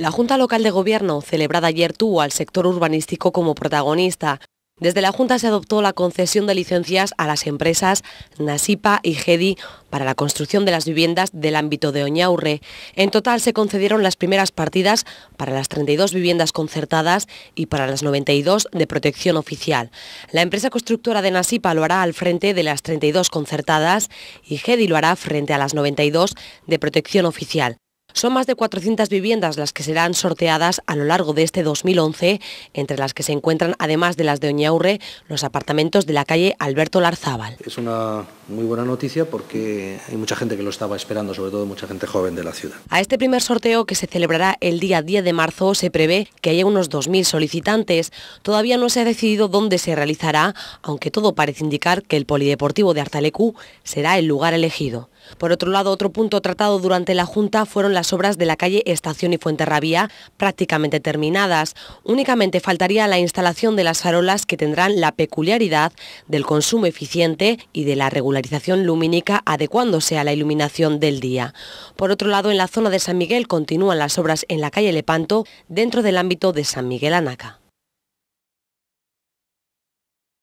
La Junta Local de Gobierno, celebrada ayer, tuvo al sector urbanístico como protagonista. Desde la Junta se adoptó la concesión de licencias a las empresas Nasipa y Gedi para la construcción de las viviendas del ámbito de Oñaurre. En total se concedieron las primeras partidas para las 32 viviendas concertadas y para las 92 de protección oficial. La empresa constructora de Nasipa lo hará al frente de las 32 concertadas y Gedi lo hará frente a las 92 de protección oficial. Son más de 400 viviendas las que serán sorteadas a lo largo de este 2011, entre las que se encuentran, además de las de Oñaurre, los apartamentos de la calle Alberto Larzábal. Es una muy buena noticia porque hay mucha gente que lo estaba esperando, sobre todo mucha gente joven de la ciudad. A este primer sorteo, que se celebrará el día 10 de marzo, se prevé que haya unos 2.000 solicitantes. Todavía no se ha decidido dónde se realizará, aunque todo parece indicar que el Polideportivo de Arzalecu será el lugar elegido. Por otro lado, otro punto tratado durante la Junta fueron las obras de la calle Estación y Fuenterrabía, prácticamente terminadas. Únicamente faltaría la instalación de las farolas que tendrán la peculiaridad del consumo eficiente y de la regularización lumínica adecuándose a la iluminación del día. Por otro lado, en la zona de San Miguel continúan las obras en la calle Lepanto dentro del ámbito de San Miguel Anaca.